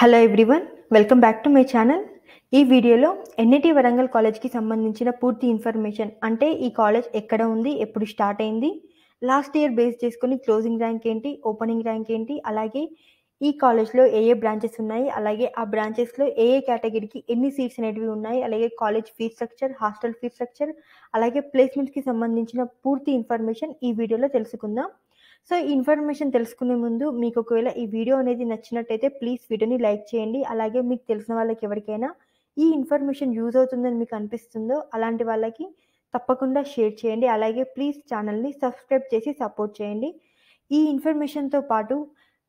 hello everyone welcome back to my channel ఈ వీడియోలో NIT Warangal కాలేజ్కి సంబంధించిన పూర్తి ఇన్ఫర్మేషన్ అంటే ఈ కాలేజ్ ఎక్కడ ఉంది ఎప్పుడు స్టార్ట్ అయింది లాస్ట్ ఇయర్ బేస్ చేసుకుని క్లోజింగ్ ర్యాంక్ ఏంటి ఓపెనింగ్ ర్యాంక్ ఏంటి అలాగే ఈ కాలేజ్లో ఏ ఏ బ్రాంచెస్ ఉన్నాయి అలాగే ఆ బ్రాంచెస్లో ఏ ఏ కేటగిరీకి ఎన్ని సీట్స్ అనేటివి ఉన్నాయి అలాగే college fee structure hostel fee structure అలాగే ప్లేస్మెంట్స్కి సంబంధించిన పూర్తి ఇన్ఫర్మేషన్ ఈ వీడియోలో తెలుసుకుందాం సో ఈ ఇన్ఫర్మేషన్ తెలుసుకునే ముందు మీకు ఒకవేళ ఈ వీడియో అనేది నచ్చినట్టయితే ప్లీజ్ వీడియోని లైక్ చేయండి అలాగే మీకు తెలిసిన వాళ్ళకి ఎవరికైనా ఈ ఇన్ఫర్మేషన్ యూజ్ అవుతుందని మీకు అనిపిస్తుందో అలాంటి వాళ్ళకి తప్పకుండా షేర్ చేయండి అలాగే ప్లీజ్ ఛానల్ని సబ్స్క్రైబ్ చేసి సపోర్ట్ చేయండి ఈ ఇన్ఫర్మేషన్తో పాటు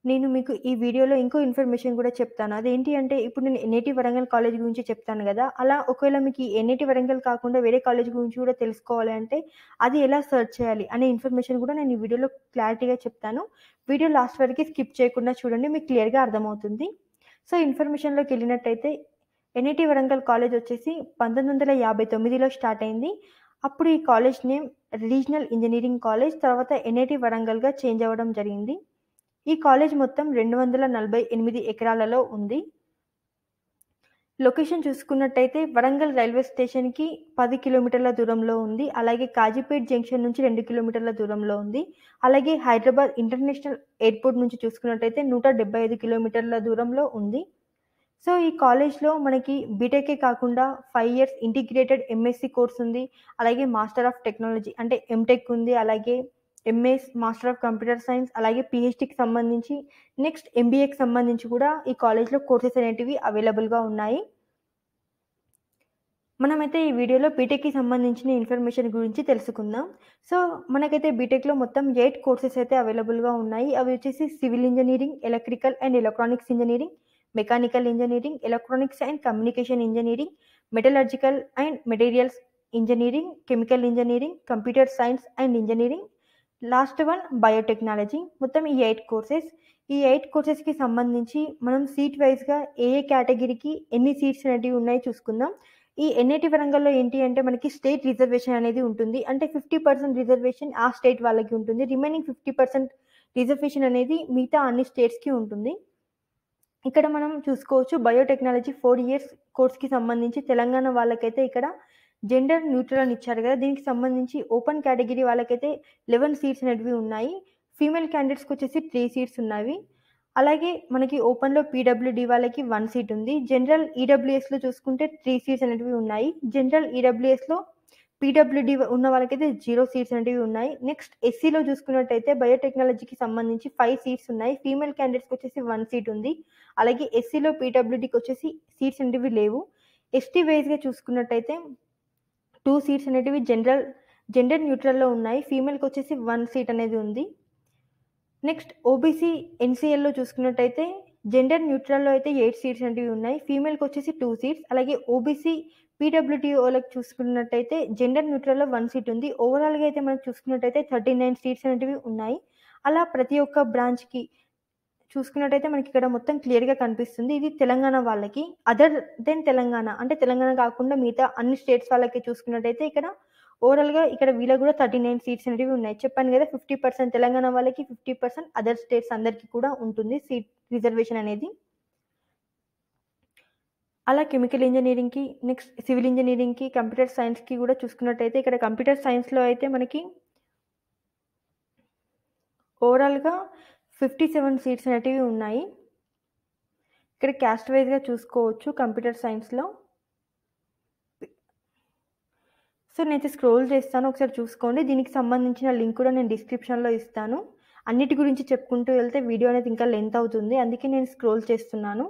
నేను మీకు ఈ వీడియోలో ఇంకో ఇన్ఫర్మేషన్ కూడా చెప్తాను అదేంటి అంటే ఇప్పుడు నేను ఎన్ఐటి వరంగల్ కాలేజ్ గురించి చెప్తాను కదా అలా ఒకవేళ మీకు ఈ ఎన్ఐటి వరంగల్ కాకుండా వేరే కాలేజ్ గురించి కూడా తెలుసుకోవాలి అంటే అది ఎలా సెర్చ్ చేయాలి అనే ఇన్ఫర్మేషన్ కూడా నేను ఈ వీడియోలో క్లారిటీగా చెప్తాను వీడియో లాస్ట్ వరకు స్కిప్ చేయకుండా చూడండి మీకు క్లియర్గా అర్థమవుతుంది సో ఇన్ఫర్మేషన్లోకి వెళ్ళినట్టయితే ఎన్ఐటి వరంగల్ కాలేజ్ వచ్చేసి పంతొమ్మిది వందల యాభై తొమ్మిదిలో స్టార్ట్ అయింది అప్పుడు ఈ college name regional engineering college తర్వాత ఎన్ఐటి వరంగల్గా చేంజ్ అవ్వడం జరిగింది ఈ కాలేజ్ మొత్తం రెండు వందల నలభై ఎనిమిది ఎకరాలలో ఉంది లొకేషన్ చూసుకున్నట్టయితే వరంగల్ రైల్వే స్టేషన్కి పది కిలోమీటర్ల దూరంలో ఉంది అలాగే కాజీపేట్ జంక్షన్ నుంచి రెండు కిలోమీటర్ల దూరంలో ఉంది అలాగే హైదరాబాద్ ఇంటర్నేషనల్ ఎయిర్పోర్ట్ నుంచి చూసుకున్నట్టయితే నూట డెబ్బై ఐదు కిలోమీటర్ల దూరంలో ఉంది సో ఈ కాలేజ్లో మనకి బీటెకే కాకుండా five years integrated MSc course ఉంది అలాగే మాస్టర్ ఆఫ్ టెక్నాలజీ అంటే ఎంటెక్ ఉంది అలాగే MA master of computer science అలాగే పిహెచ్డికి సంబంధించి నెక్స్ట్ ఎంబీఏకి సంబంధించి కూడా ఈ కాలేజ్లో కోర్సెస్ అనేటివి అవైలబుల్గా ఉన్నాయి మనమైతే ఈ వీడియోలో బీటెక్కి సంబంధించిన ఇన్ఫర్మేషన్ గురించి తెలుసుకుందాం సో మనకైతే బీటెక్లో మొత్తం ఎయిట్ కోర్సెస్ అయితే అవైలబుల్గా ఉన్నాయి అవి వచ్చేసి civil engineering electrical and electronics engineering mechanical engineering electronics and communication engineering metallurgical and materials engineering chemical engineering computer science and engineering last one biotechnology మొత్తం ఈ ఎయిట్ కోర్సెస్ ఈ ఎయిట్ కోర్సెస్కి సంబంధించి మనం సీట్ వైజ్గా ఏ ఏ కేటగిరీకి ఎన్ని సీట్స్ అనేవి ఉన్నాయి చూసుకుందాం ఈ ఎన్ఐటి వరంగల్లో ఏంటి అంటే మనకి స్టేట్ రిజర్వేషన్ అనేది ఉంటుంది అంటే ఫిఫ్టీ పర్సెంట్ రిజర్వేషన్ ఆ స్టేట్ వాళ్ళకి ఉంటుంది రిమైనింగ్ ఫిఫ్టీ పర్సెంట్ రిజర్వేషన్ అనేది మిగతా అన్ని స్టేట్స్కి ఉంటుంది ఇక్కడ మనం చూసుకోవచ్చు బయోటెక్నాలజీ ఫోర్ ఇయర్స్ కోర్స్కి సంబంధించి తెలంగాణ వాళ్ళకైతే ఇక్కడ జెండర్ న్యూట్రల్ అని ఇచ్చారు కదా దీనికి సంబంధించి ఓపెన్ కేటగిరీ వాళ్ళకైతే లెవెన్ సీట్స్ అనేవి ఉన్నాయి ఫీమేల్ క్యాండిడేట్స్కి వచ్చేసి త్రీ సీట్స్ ఉన్నాయి అలాగే మనకి ఓపెన్లో పీడబ్ల్యూడి వాళ్ళకి వన్ సీట్ ఉంది జనరల్ ఈడబ్ల్యూఎస్లో e చూసుకుంటే త్రీ సీట్స్ అనేటివి ఉన్నాయి జనరల్ ఈడబ్ల్యూఎస్లో పీడబ్ల్యూడి ఉన్న వాళ్ళకైతే జీరో సీట్స్ అనేటివి ఉన్నాయి నెక్స్ట్ ఎస్సీలో చూసుకున్నట్టయితే బయోటెక్నాలజీకి సంబంధించి ఫైవ్ సీట్స్ ఉన్నాయి ఫీమేల్ క్యాండిడేట్స్కి వచ్చేసి వన్ సీట్ ఉంది అలాగే ఎస్సీలో పీడబ్ల్యూడికి వచ్చేసి సీట్స్ అనేటివి లేవు ఎస్టీ వైజ్గా చూసుకున్నట్టయితే టూ సీట్స్ అనేటివి జనరల్ జెండర్ న్యూట్రల్లో ఉన్నాయి ఫీమేల్కి వచ్చేసి వన్ సీట్ అనేది ఉంది నెక్స్ట్ ఓబీసీ ఎన్సీఎల్లో చూసుకున్నట్టయితే జెండర్ న్యూట్రల్లో అయితే ఎయిట్ సీట్స్ అనేవి ఉన్నాయి ఫీమేల్కి వచ్చేసి టూ సీట్స్ అలాగే ఓబీసీ పీడబ్ల్యూటీఓలకు చూసుకున్నట్టయితే జెండర్ న్యూట్రల్లో వన్ సీట్ ఉంది ఓవరాల్గా అయితే మనం చూసుకున్నట్టయితే థర్టీ నైన్ సీట్స్ అనేటివి ఉన్నాయి అలా ప్రతి ఒక్క బ్రాంచ్కి చూసుకున్నట్టయితే మనకి ఇక్కడ మొత్తం క్లియర్గా కనిపిస్తుంది ఇది తెలంగాణ వాళ్ళకి అదర్ దెన్ తెలంగాణ అంటే తెలంగాణ కాకుండా మిగతా అన్ని స్టేట్స్ వాళ్ళకి చూసుకున్నట్టయితే ఇక్కడ ఓవరాల్గా ఇక్కడ వీళ్ళకి కూడా థర్టీ నైన్ సీట్స్ అనేవి ఉన్నాయి చెప్పాను కదా ఫిఫ్టీ పర్సెంట్ తెలంగాణ వాళ్ళకి ఫిఫ్టీ పర్సెంట్ అదర్ స్టేట్స్ అందరికీ కూడా ఉంటుంది సీట్ రిజర్వేషన్ అనేది అలా కెమికల్ ఇంజనీరింగ్కి నెక్స్ట్ సివిల్ ఇంజనీరింగ్కి కంప్యూటర్ సైన్స్కి కూడా చూసుకున్నట్టయితే ఇక్కడ కంప్యూటర్ సైన్స్లో అయితే మనకి ఓవరాల్గా ఫిఫ్టీ సెవెన్ సీట్స్ అనేటివి ఉన్నాయి ఇక్కడ క్యాస్ట్ వైజ్గా చూసుకోవచ్చు కంప్యూటర్ సైన్స్లో సో నేనైతే స్క్రోల్ చేస్తాను ఒకసారి చూసుకోండి దీనికి సంబంధించిన లింక్ కూడా నేను డిస్క్రిప్షన్లో ఇస్తాను అన్నిటి గురించి చెప్పుకుంటూ వెళ్తే వీడియో అనేది ఇంకా లెంత్ అవుతుంది అందుకే నేను స్క్రోల్ చేస్తున్నాను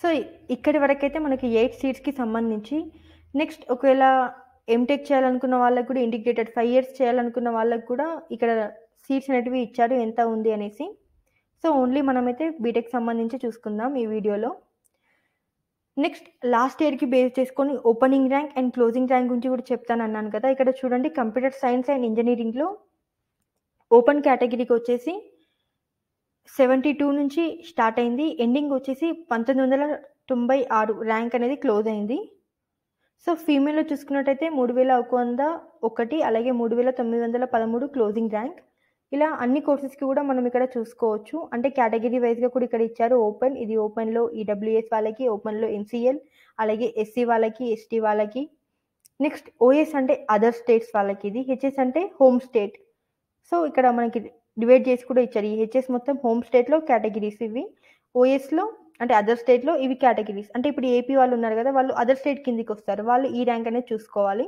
సో ఇక్కడి వరకైతే మనకి ఎయిట్ సీట్స్కి సంబంధించి నెక్స్ట్ ఒకవేళ ఎంటెక్ చేయాలనుకున్న వాళ్ళకు కూడా ఇంటిగ్రేటెడ్ ఫైవ్ ఇయర్స్ చేయాలనుకున్న వాళ్ళకు కూడా ఇక్కడ సీట్స్ అనేటివి ఇచ్చారు ఎంత ఉంది అనేసి సో ఓన్లీ మనమైతే బీటెక్ సంబంధించి చూసుకుందాం ఈ వీడియోలో నెక్స్ట్ లాస్ట్ ఇయర్కి బేస్ చేసుకొని opening rank and closing rank గురించి కూడా చెప్తాను అన్నాను కదా ఇక్కడ చూడండి కంప్యూటర్ సైన్స్ అండ్ ఇంజనీరింగ్లో ఓపెన్ కేటగిరీకి వచ్చేసి సెవెంటీ టూ నుంచి స్టార్ట్ అయింది ఎండింగ్ వచ్చేసి పంతొమ్మిది వందల తొంభై ఆరు ర్యాంక్ అనేది క్లోజ్ అయింది సో ఫీమేల్లో చూసుకున్నట్టయితే మూడు వేల ఒక వంద ఒకటి అలాగే మూడు వేల తొమ్మిది వందల పదమూడు క్లోజింగ్ ర్యాంక్ ఇలా అన్ని కోర్సెస్కి కూడా మనం ఇక్కడ చూసుకోవచ్చు అంటే కేటగిరీ వైజ్గా కూడా ఇక్కడ ఇచ్చారు ఓపెన్ ఇది ఓపెన్లో ఈడబ్ల్యూఎస్ వాళ్ళకి ఓపెన్లో ఎంసీఎల్ అలాగే ఎస్సీ వాళ్ళకి ఎస్టీ వాళ్ళకి నెక్స్ట్ ఓఎస్ అంటే అదర్ స్టేట్స్ వాళ్ళకి ఇది హెచ్ఎస్ అంటే హోమ్ స్టేట్ సో ఇక్కడ మనకి డివైడ్ చేసి కూడా ఇచ్చారు ఈ హెచ్ఎస్ మొత్తం హోమ్ స్టేట్లో కేటగిరీస్ ఇవి ఓఎస్లో అంటే అదర్ స్టేట్లో ఇవి కేటగిరీస్ అంటే ఇప్పుడు ఏపీ వాళ్ళు ఉన్నారు కదా వాళ్ళు అదర్ స్టేట్ కిందికి వస్తారు వాళ్ళు ఈ ర్యాంక్ అనేది చూసుకోవాలి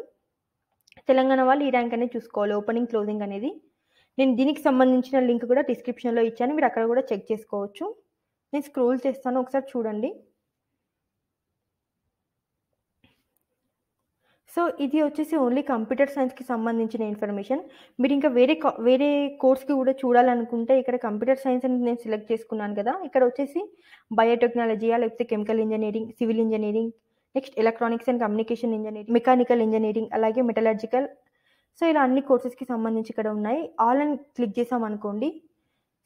తెలంగాణ వాళ్ళు ఈ ర్యాంక్ అనేది చూసుకోవాలి ఓపెనింగ్ క్లోజింగ్ అనేది నేను దీనికి సంబంధించిన లింక్ కూడా డిస్క్రిప్షన్లో ఇచ్చాను మీరు అక్కడ కూడా చెక్ చేసుకోవచ్చు నేను స్క్రోల్ చేస్తాను ఒకసారి చూడండి సో ఇది వచ్చేసి ఓన్లీ కంప్యూటర్ సైన్స్కి సంబంధించిన ఇన్ఫర్మేషన్ మీరు ఇంకా వేరే వేరే కోర్స్కి కూడా చూడాలనుకుంటే ఇక్కడ కంప్యూటర్ సైన్స్ అని నేను సెలెక్ట్ చేసుకున్నాను కదా ఇక్కడ వచ్చేసి బయోటెక్నాలజీయా లేకపోతే chemical engineering civil engineering next electronics and communication engineering mechanical engineering అలాగే మెటలాజికల్ సో ఇలా అన్ని కోర్సెస్కి సంబంధించి ఇక్కడ ఉన్నాయి ఆల్ అండ్ క్లిక్ చేసాం అనుకోండి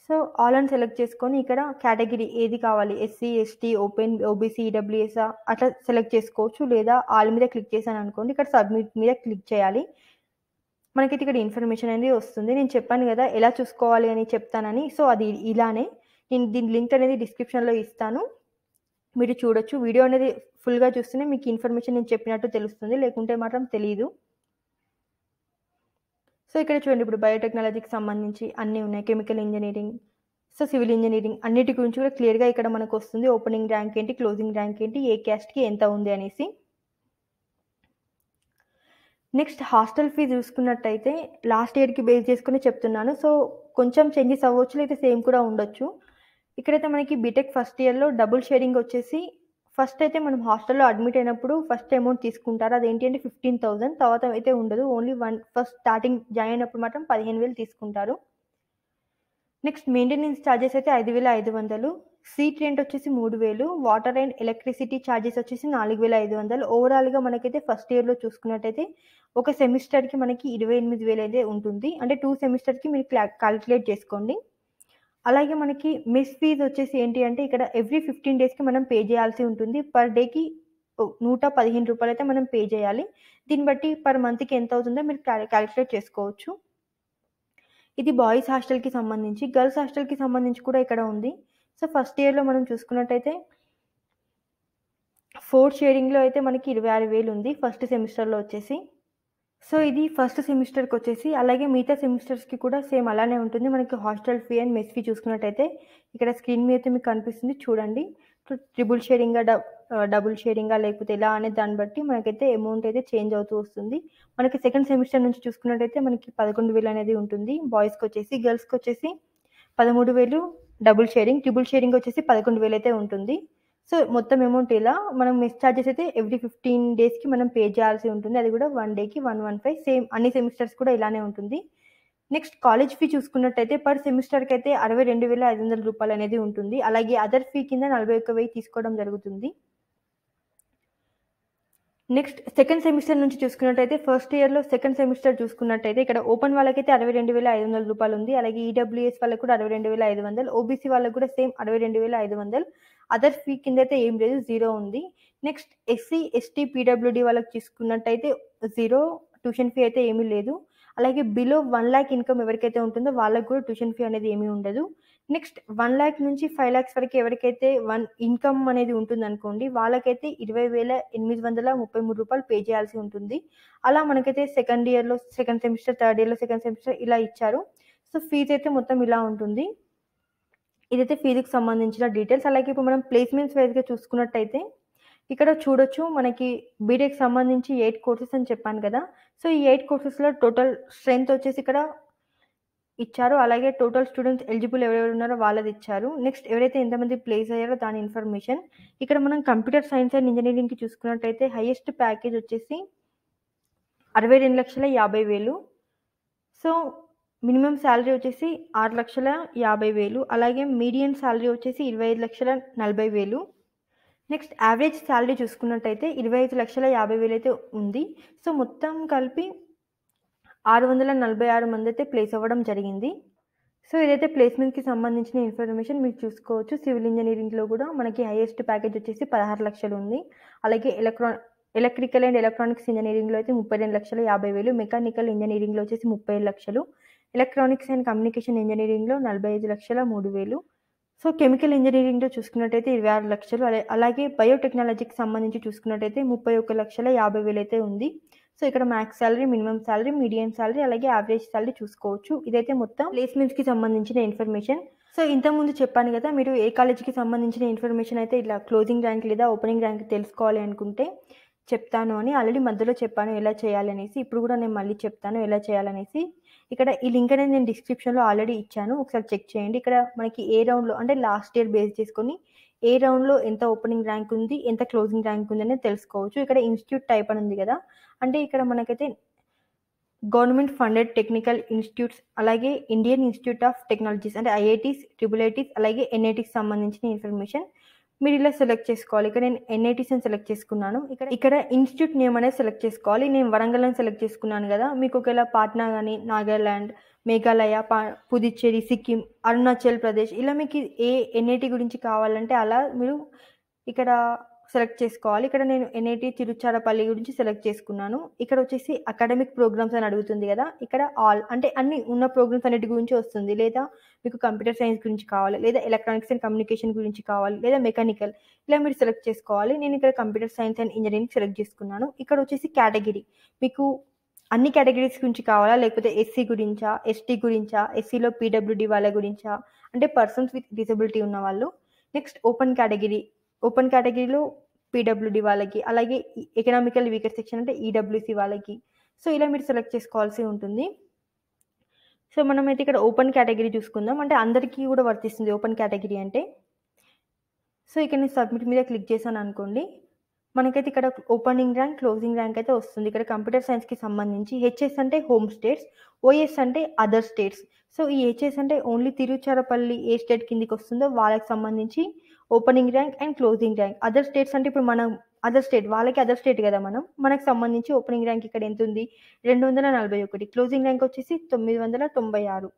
సో ఆల్ అని సెలెక్ట్ చేసుకొని ఇక్కడ కేటగిరీ ఏది కావాలి SC ST open OBC EWS అట్లా సెలెక్ట్ చేసుకోవచ్చు లేదా ఆల్ మీద క్లిక్ చేశాను అనుకోండి ఇక్కడ సబ్మిట్ మీద క్లిక్ చేయాలి మనకైతే ఇక్కడ ఇన్ఫర్మేషన్ అనేది వస్తుంది నేను చెప్పాను కదా ఎలా చూసుకోవాలి అని చెప్తానని సో అది ఇలానే నేను దీని లింక్ అనేది డిస్క్రిప్షన్లో ఇస్తాను మీరు చూడొచ్చు వీడియో అనేది ఫుల్గా చూస్తేనే మీకు ఇన్ఫర్మేషన్ నేను చెప్పినట్టు తెలుస్తుంది లేకుంటే మాత్రం తెలియదు సో ఇక్కడ చూడండి ఇప్పుడు బయోటెక్నాలజీకి సంబంధించి అన్నీ ఉన్నాయి chemical engineering so civil engineering అన్నిటి గురించి కూడా క్లియర్గా ఇక్కడ మనకు వస్తుంది ఓపెనింగ్ ర్యాంక్ ఏంటి క్లోజింగ్ ర్యాంక్ ఏంటి ఏ క్యాస్ట్కి ఎంత ఉంది అనేసి నెక్స్ట్ హాస్టల్ ఫీజ్ చూసుకున్నట్టయితే లాస్ట్ ఇయర్కి బేస్ చేసుకుని చెప్తున్నాను సో కొంచెం చేంజెస్ అవ్వచ్చు లేదా సేమ్ కూడా ఉండొచ్చు ఇక్కడైతే మనకి బీటెక్ ఫస్ట్ ఇయర్లో డబుల్ షేరింగ్ వచ్చేసి ఫస్ట్ అయితే మనం హాస్టల్లో అడ్మిట్ అయినప్పుడు ఫస్ట్ అమౌంట్ తీసుకుంటారు అదేంటి అంటే ఫిఫ్టీన్ థౌసండ్ తర్వాత అయితే ఉండదు only one first starting join అయినప్పుడు మాత్రం పదిహేను వేలు తీసుకుంటారు నెక్స్ట్ మెయింటెనెన్స్ ఛార్జెస్ అయితే ఐదు వేల ఐదు వందలు సీట్ రెంట్ వచ్చేసి మూడు వేలు వాటర్ అండ్ ఎలక్ట్రిసిటీ ఛార్జెస్ వచ్చేసి నాలుగు వేల ఐదు వందలు ఓవరాల్గా మనకైతే ఫస్ట్ ఇయర్లో చూసుకున్నట్టయితే ఒక సెమిస్టర్కి మనకి ఇరవై ఎనిమిది వేలు అయితే ఉంటుంది అంటే టూ సెమిస్టర్కి మీరు క్యాలిక్యులేట్ చేసుకోండి అలాగే మనకి మిస్ ఫీజ్ వచ్చేసి ఏంటి అంటే ఇక్కడ ఎవ్రీ ఫిఫ్టీన్ డేస్కి మనం పే చేయాల్సి ఉంటుంది పర్ డేకి నూట పదిహేను రూపాయలు అయితే మనం పే చేయాలి దీన్ని బట్టి పర్ మంత్కి ఎంత అవుతుందో మీరు క్యాలిక్యులేట్ చేసుకోవచ్చు ఇది బాయ్స్ హాస్టల్కి సంబంధించి గర్ల్స్ హాస్టల్కి సంబంధించి కూడా ఇక్కడ ఉంది సో ఫస్ట్ ఇయర్లో మనం చూసుకున్నట్టయితే ఫోర్త్ షేరింగ్లో అయితే మనకి ఇరవై ఆరు వేలు ఉంది ఫస్ట్ సెమిస్టర్లో వచ్చేసి సో ఇది ఫస్ట్ సెమిస్టర్కి వచ్చేసి అలాగే మిగతా సెమిస్టర్స్కి కూడా సేమ్ అలానే ఉంటుంది మనకి hostel fee and mess fee చూసుకున్నట్టయితే ఇక్కడ స్క్రీన్ మీద అయితే మీకు కనిపిస్తుంది చూడండి సో ట్రిబుల్ షేరింగ్గా డబుల్ షేరింగ్గా లేకపోతే ఎలా అనే దాన్ని బట్టి మనకైతే అమౌంట్ అయితే చేంజ్ అవుతూ వస్తుంది మనకి సెకండ్ సెమిస్టర్ నుంచి చూసుకున్నట్టయితే మనకి పదకొండు వేలు అనేది ఉంటుంది బాయ్స్కి వచ్చేసి గర్ల్స్కి వచ్చేసి పదమూడు వేలు డబుల్ షేరింగ్ ట్రిబుల్ షేరింగ్ వచ్చేసి పదకొండు వేలు అయితే ఉంటుంది సో మొత్తం అమౌంట్ ఇలా మనం మిస్ ఛార్జెస్ అయితే ఎవ్రీ ఫిఫ్టీన్ డేస్కి మనం పే చేయాల్సి ఉంటుంది అది కూడా వన్ డేకి వన్ వన్ ఫైవ్ సేమ్ అన్ని సెమిస్టర్స్ కూడా ఇలానే ఉంటుంది నెక్స్ట్ కాలేజ్ ఫీ చూసుకున్నట్టయితే పర్ సెమిస్టర్కి అయితే అరవై రెండు వేల ఐదు వందల రూపాయలు అనేది ఉంటుంది అలాగే అదర్ ఫీ కింద నలభై ఒక్క వెయ్యి తీసుకోవడం జరుగుతుంది నెక్స్ట్ సెకండ్ సెమిస్టర్ నుంచి చూసుకున్నట్టయితే ఫస్ట్ ఇయర్లో సెకండ్ సెమిస్టర్ చూసుకున్నట్టయితే ఇక్కడ ఓపెన్ వాళ్ళకైతే అరవై రెండు వేల ఐదు వందల రూపాయలు ఉంది అలాగే ఈడబ్ల్యూఎస్ e వాళ్ళకి కూడా అరవై రెండు వేల ఐదు వందలు ఓబీసీ వాళ్ళకి కూడా సేమ్ అరవై రెండు వేల ఐదు వందలు అదర్ ఫీ కింద అయితే ఏం లేదు జీరో ఉంది నెక్స్ట్ ఎస్సీ ఎస్టీ పీడబ్ల్యూడి వాళ్ళకి చూసుకున్నట్టయితే జీరో ట్యూషన్ ఫీ అయితే ఏమీ లేదు అలాగే బిలో వన్ ల్యాక్ ఇన్కమ్ ఎవరికైతే ఉంటుందో వాళ్ళకి కూడా ట్యూషన్ ఫీ అనేది ఏమీ ఉండదు నెక్స్ట్ వన్ ల్యాక్ నుంచి ఫైవ్ ల్యాక్స్ వరకు ఎవరికైతే వన్ ఇన్కమ్ అనేది ఉంటుంది అనుకోండి వాళ్ళకైతే ఇరవై వేల ఎనిమిది వందల ముప్పై మూడు రూపాయలు పే చేయాల్సి ఉంటుంది అలా మనకైతే సెకండ్ ఇయర్లో సెకండ్ సెమిస్టర్ థర్డ్ ఇయర్లో సెకండ్ సెమిస్టర్ ఇలా ఇచ్చారు సో ఫీజు అయితే మొత్తం ఇలా ఉంటుంది ఇదైతే ఫీజుకి సంబంధించిన డీటెయిల్స్ అలాగే ఇప్పుడు మనం ప్లేస్మెంట్స్ వైజ్గా చూసుకున్నట్టయితే ఇక్కడ చూడొచ్చు మనకి బీటెక్ సంబంధించి ఎయిట్ కోర్సెస్ అని చెప్పాను కదా సో ఈ ఎయిట్ కోర్సెస్లో టోటల్ స్ట్రెంత్ వచ్చేసి ఇక్కడ ఇచ్చారు అలాగే టోటల్ స్టూడెంట్స్ ఎలిజిబుల్ ఎవరెవరు ఉన్నారో వాళ్ళది ఇచ్చారు నెక్స్ట్ ఎవరైతే ఎంతమంది ప్లేస్ అయ్యారో దాని ఇన్ఫర్మేషన్ ఇక్కడ మనం కంప్యూటర్ సైన్స్ అండ్ ఇంజనీరింగ్కి చూసుకున్నట్టయితే హైయెస్ట్ ప్యాకేజ్ వచ్చేసి అరవై రెండు లక్షల యాభై వేలు సో మినిమం శాలరీ వచ్చేసి ఆరు లక్షల యాభై వేలు అలాగే మీడియం శాలరీ వచ్చేసి ఇరవై ఐదు లక్షల నలభై వేలు నెక్స్ట్ యావరేజ్ శాలరీ చూసుకున్నట్టయితే ఇరవై ఐదు లక్షల యాభై వేలు అయితే ఉంది సో మొత్తం కలిపి ఆరు వందల నలభై ఆరు మంది అయితే ప్లేస్ అవ్వడం జరిగింది సో ఇదైతే ప్లేస్మెంట్కి సంబంధించిన ఇన్ఫర్మేషన్ మీరు చూసుకోవచ్చు సివిల్ ఇంజనీరింగ్లో కూడా మనకి హైయెస్ట్ ప్యాకేజ్ వచ్చేసి పదహారు లక్షలు ఉంది అలాగే ఎలక్ట్రా ఎలక్ట్రికల్ అండ్ ఎలక్ట్రానిక్స్ ఇంజనీరింగ్లో అయితే ముప్పై రెండు లక్షలు యాభై వేలు మెకానికల్ ఇంజనీరింగ్లో వచ్చేసి ముప్పై ఐదు లక్షలు ఎలక్ట్రానిక్స్ అండ్ కమ్యూనికేషన్ ఇంజనీరింగ్లో నలభై ఐదు లక్షల మూడు వేలు సో కెమికల్ ఇంజనీరింగ్లో చూసుకున్నట్టయితే ఇరవై ఆరు లక్షలు అలాగే బయోటెక్నాలజీకి సంబంధించి చూసుకున్నట్టయితే ముప్పై ఒక్క లక్షల యాభై వేలు అయితే ఉంది సో ఇక్కడ max salary minimum salary medium salary అలాగే యావరేజ్ సాలరీ చూసుకోవచ్చు ఇదైతే మొత్తం ప్లేస్మెంట్స్కి సంబంధించిన ఇన్ఫర్మేషన్ సో ఇంతకుముందు చెప్పాను కదా మీరు ఏ కాలేజీకి సంబంధించిన ఇన్ఫర్మేషన్ అయితే ఇలా క్లోజింగ్ ర్యాంక్ లేదా ఓపెనింగ్ ర్యాంక్ తెలుసుకోవాలి అనుకుంటే చెప్తాను అని ఆల్రెడీ మధ్యలో చెప్పాను ఎలా చేయాలనేసి ఇప్పుడు కూడా నేను మళ్ళీ చెప్తాను ఎలా చేయాలనేసి ఇక్కడ ఈ లింక్ అనేది నేను డిస్క్రిప్షన్లో ఆల్రెడీ ఇచ్చాను ఒకసారి చెక్ చేయండి ఇక్కడ మనకి ఏ రౌండ్లో అంటే లాస్ట్ ఇయర్ బేస్ చేసుకొని ఏ రౌండ్లో ఎంత ఓపెనింగ్ ర్యాంక్ ఉంది ఎంత క్లోజింగ్ ర్యాంక్ ఉంది అనేది తెలుసుకోవచ్చు ఇక్కడ ఇన్స్టిట్యూట్ టైప్ అని ఉంది కదా అంటే ఇక్కడ మనకైతే గవర్నమెంట్ ఫండెడ్ టెక్నికల్ ఇన్స్టిట్యూట్స్ అలాగే ఇండియన్ ఇన్స్టిట్యూట్ ఆఫ్ టెక్నాలజీస్ అంటే ఐఐటీస్ ట్రిపుల్ ఐటీస్ అలాగే ఎన్ఐటీకి సంబంధించిన ఇన్ఫర్మేషన్ మీరు ఇలా సెలెక్ట్ చేసుకోవాలి ఇక్కడ నేను ఎన్ఐటీస్ అని సెలెక్ట్ చేసుకున్నాను ఇక్కడ ఇక్కడ ఇన్స్టిట్యూట్ నేమ్ అనేది సెలెక్ట్ చేసుకోవాలి నేను వరంగల్ అని సెలెక్ట్ చేసుకున్నాను కదా మీకు ఒకవేళ పాట్నా కానీ నాగాల్యాండ్ మేఘాలయ పా పుదుచ్చేరి సిక్కిం అరుణాచల్ ప్రదేశ్ ఇలా మీకు ఏ ఎన్ఐటి గురించి కావాలంటే అలా మీరు ఇక్కడ సెలెక్ట్ చేసుకోవాలి ఇక్కడ నేను ఎన్ఐటి తిరుచారపల్లి గురించి సెలెక్ట్ చేసుకున్నాను ఇక్కడ వచ్చేసి అకాడమిక్ ప్రోగ్రామ్స్ అని అడుగుతుంది కదా ఇక్కడ ఆల్ అంటే అన్ని ఉన్న ప్రోగ్రామ్స్ అన్నిటి గురించి వస్తుంది లేదా మీకు కంప్యూటర్ సైన్స్ గురించి కావాలి లేదా ఎలక్ట్రానిక్స్ అండ్ కమ్యూనికేషన్ గురించి కావాలి లేదా మెకానికల్ ఇలా మీరు సెలెక్ట్ చేసుకోవాలి నేను ఇక్కడ computer science and engineering select చేసుకున్నాను ఇక్కడ వచ్చేసి కేటగిరీ మీకు అన్ని కేటగిరీస్ గురించి కావాలా లేకపోతే ఎస్సీ గురించా ఎస్టీ గురించా ఎస్సీలో పీడబ్ల్యూడి వాళ్ళ గురించా అంటే పర్సన్స్ విత్ డిసబిలిటీ ఉన్న వాళ్ళు నెక్స్ట్ ఓపెన్ కేటగిరీ ఓపెన్ కేటగిరీలో పీడబ్ల్యూడి వాళ్ళకి అలాగే ఎకనామికల్ వీకర్ సెక్షన్ అంటే ఈడబ్ల్యూసీ e వాళ్ళకి సో ఇలా మీరు సెలెక్ట్ చేసుకోవాల్సి ఉంటుంది సో మనమైతే ఇక్కడ ఓపెన్ కేటగిరీ చూసుకుందాం అంటే అందరికీ కూడా వర్తిస్తుంది ఓపెన్ కేటగిరీ అంటే సో ఇక్కడ నేను సబ్మిట్ మీద క్లిక్ చేశాను అనుకోండి మనకైతే ఇక్కడ ఓపెనింగ్ ర్యాంక్ క్లోజింగ్ ర్యాంక్ అయితే వస్తుంది ఇక్కడ కంప్యూటర్ సైన్స్కి సంబంధించి హెచ్ఎస్ అంటే హోమ్ స్టేట్స్ ఓఎస్ అంటే అదర్ స్టేట్స్ సో ఈ హెచ్ఎస్ అంటే ఓన్లీ తిరుచారపల్లి ఏ స్టేట్ కిందికి వస్తుందో వాళ్ళకి సంబంధించి opening rank and closing rank other states అంటే ఇప్పుడు మనం అదర్ స్టేట్ వాళ్ళకి అదర్ స్టేట్ కదా మనం మనకు సంబంధించి ఓపెనింగ్ ర్యాంక్ ఇక్కడ ఎంత ఉంది రెండు వందల నలభై ఒకటి క్లోజింగ్ ర్యాంక్ వచ్చేసి తొమ్మిది వందల తొంభై ఆరు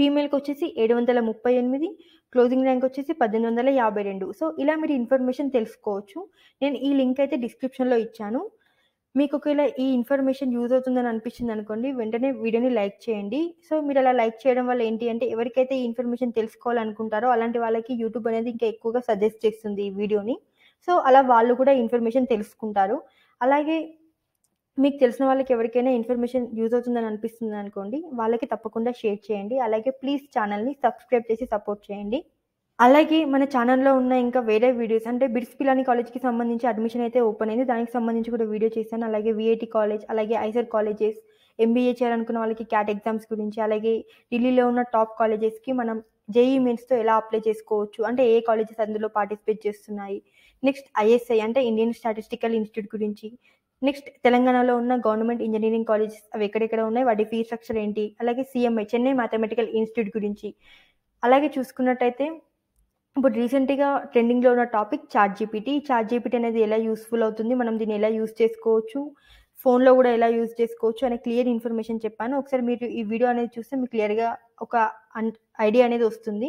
ఫీమేల్కి వచ్చేసి ఏడు వందల ముప్పై ఎనిమిది క్లోజింగ్ ర్యాంక్ వచ్చేసి పద్దెనిమిది వందల యాభై రెండు సో ఇలా మీరు ఇన్ఫర్మేషన్ తెలుసుకోవచ్చు నేను ఈ లింక్ అయితే డిస్క్రిప్షన్లో ఇచ్చాను మీకు ఒకవేళ ఈ ఇన్ఫర్మేషన్ యూజ్ అవుతుందని అనిపించింది అనుకోండి వెంటనే వీడియోని లైక్ చేయండి సో మీరు అలా లైక్ చేయడం వల్ల ఏంటి అంటే ఎవరికైతే ఈ ఇన్ఫర్మేషన్ తెలుసుకోవాలనుకుంటారో అలాంటి వాళ్ళకి యూట్యూబ్ అనేది ఇంకా ఎక్కువగా సజెస్ట్ చేస్తుంది ఈ వీడియోని సో అలా వాళ్ళు కూడా ఇన్ఫర్మేషన్ తెలుసుకుంటారు అలాగే మీకు తెలిసిన వాళ్ళకి ఎవరికైనా ఇన్ఫర్మేషన్ యూజ్ అవుతుందని అనిపిస్తుంది అనుకోండి వాళ్ళకి తప్పకుండా షేర్ చేయండి అలాగే ప్లీజ్ ఛానల్ని సబ్స్క్రైబ్ చేసి సపోర్ట్ చేయండి అలాగే మన ఛానల్లో ఉన్న ఇంకా వేరే వీడియోస్ అంటే బిడ్స్ పిలాని కాలేజ్కి సంబంధించి అడ్మిషన్ అయితే ఓపెన్ అయింది దానికి సంబంధించి కూడా వీడియో చేశాను అలాగే విఐటి కాలేజ్ అలాగే ఐసర్ కాలేజెస్ ఎంబీఏ చేయాలనుకున్న వాళ్ళకి క్యాట్ ఎగ్జామ్స్ గురించి అలాగే ఢిల్లీలో ఉన్న టాప్ కాలేజెస్కి మనం జేఈ మెయిన్స్తో e ఎలా అప్లై చేసుకోవచ్చు అంటే ఏ కాలేజెస్ అందులో పార్టిసిపేట్ చేస్తున్నాయి నెక్స్ట్ ఐఎస్ఐ అంటే ఇండియన్ స్టాటిస్టికల్ ఇన్స్టిట్యూట్ గురించి నెక్స్ట్ తెలంగాణలో ఉన్న గవర్నమెంట్ ఇంజనీరింగ్ కాలేజెస్ అవి ఎక్కడెక్కడ ఉన్నాయి వాటి ఫీ స్ట్రక్చర్ ఏంటి అలాగే సిఎంఐ చెన్నై మ్యాథమెటికల్ ఇన్స్టిట్యూట్ గురించి అలాగే చూసుకున్నట్టయితే ఇప్పుడు రీసెంట్గా ట్రెండింగ్లో ఉన్న topic chat GPT chat GPT అనేది ఎలా యూస్ఫుల్ అవుతుంది మనం దీన్ని ఎలా యూస్ చేసుకోవచ్చు ఫోన్లో కూడా ఎలా యూజ్ చేసుకోవచ్చు అనే క్లియర్ ఇన్ఫర్మేషన్ చెప్పాను ఒకసారి మీరు ఈ వీడియో అనేది చూస్తే మీకు క్లియర్గా ఒక ఐడియా అనేది వస్తుంది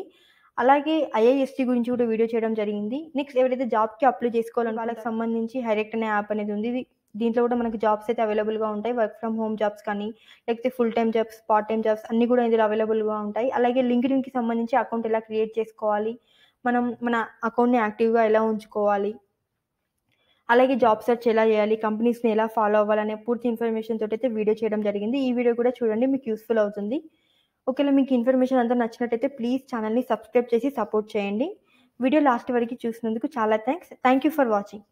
అలాగే ఐఐఎస్టీ గురించి కూడా వీడియో చేయడం జరిగింది నెక్స్ట్ ఎవరైతే జాబ్కి అప్లై చేసుకోవాలని వాళ్ళకి సంబంధించి హైరెక్ట్ అనే యాప్ అనేది ఉంది దీంట్లో కూడా మనకి జాబ్స్ అయితే అవైలబుల్గా ఉంటాయి వర్క్ ఫ్రమ్ హోమ్ జాబ్స్ కానీ లేకపోతే full time jobs part time jobs అన్ని కూడా ఇందులో అవైలబుల్గా ఉంటాయి అలాగే లింక్డ్ఇన్కి సంబంధించి అకౌంట్ ఎలా క్రియేట్ చేసుకోవాలి మనం మన అకౌంట్ని యాక్టివ్గా ఎలా ఉంచుకోవాలి అలాగే జాబ్ సెర్చ్ ఎలా చేయాలి కంపెనీస్ని ఎలా ఫాలో అవ్వాలనే పూర్తి ఇన్ఫర్మేషన్ తోటి అయితే వీడియో చేయడం జరిగింది ఈ వీడియో కూడా చూడండి మీకు యూస్ఫుల్ అవుతుంది ఒకవేళ మీకు ఇన్ఫర్మేషన్ అంతా నచ్చినట్టయితే ప్లీజ్ ఛానల్ని సబ్స్క్రైబ్ చేసి సపోర్ట్ చేయండి వీడియో లాస్ట్ వరకు చూసినందుకు చాలా thanks thank you for watching